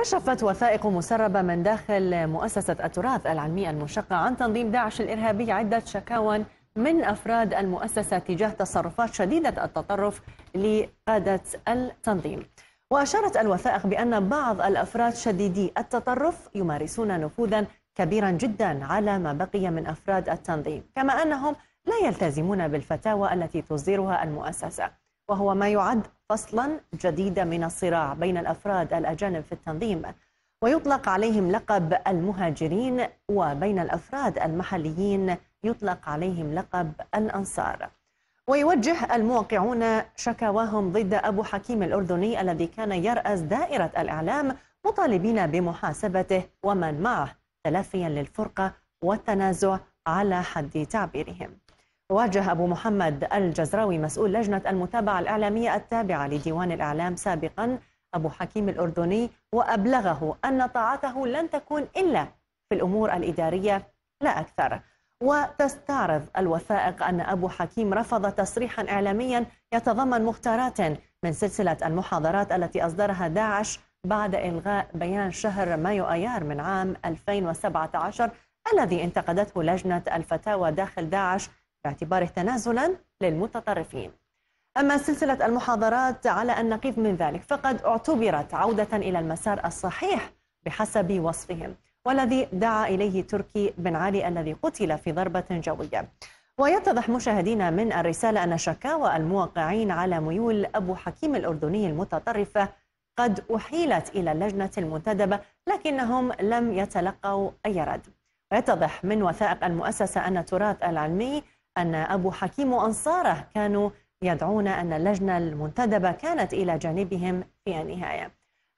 كشفت وثائق مسربة من داخل مؤسسة التراث العلمي المشقة عن تنظيم داعش الإرهابي عدة شكاوى من أفراد المؤسسة تجاه تصرفات شديدة التطرف لقادة التنظيم وأشارت الوثائق بأن بعض الأفراد شديدي التطرف يمارسون نفوذا كبيرا جدا على ما بقي من أفراد التنظيم كما أنهم لا يلتزمون بالفتاوى التي تصدرها المؤسسة وهو ما يعد فصلا جديدا من الصراع بين الأفراد الأجانب في التنظيم ويطلق عليهم لقب المهاجرين وبين الأفراد المحليين يطلق عليهم لقب الأنصار ويوجه الموقعون شكواهم ضد أبو حكيم الأردني الذي كان يرأس دائرة الإعلام مطالبين بمحاسبته ومن معه تلافيا للفرقة والتنازع على حد تعبيرهم واجه أبو محمد الجزراوي مسؤول لجنة المتابعة الإعلامية التابعة لديوان الإعلام سابقا أبو حكيم الأردني وأبلغه أن طاعته لن تكون إلا في الأمور الإدارية لا أكثر وتستعرض الوثائق أن أبو حكيم رفض تصريحا إعلاميا يتضمن مختارات من سلسلة المحاضرات التي أصدرها داعش بعد إلغاء بيان شهر مايو أيار من عام 2017 الذي انتقدته لجنة الفتاوى داخل داعش باعتباره تنازلا للمتطرفين أما سلسلة المحاضرات على النقيض من ذلك فقد اعتبرت عودة إلى المسار الصحيح بحسب وصفهم والذي دعا إليه تركي بن علي الذي قتل في ضربة جوية ويتضح مشاهدينا من الرسالة أن شكاوى الموقعين على ميول أبو حكيم الأردني المتطرفة قد أحيلت إلى اللجنة المنتدبة لكنهم لم يتلقوا أي رد ويتضح من وثائق المؤسسة أن التراث العلمي أن أبو حكيم وأنصاره كانوا يدعون أن اللجنة المنتدبة كانت إلى جانبهم في النهاية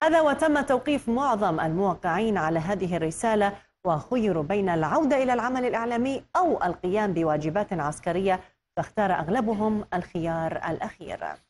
هذا وتم توقيف معظم الموقعين على هذه الرسالة وخيروا بين العودة إلى العمل الإعلامي أو القيام بواجبات عسكرية فاختار أغلبهم الخيار الأخير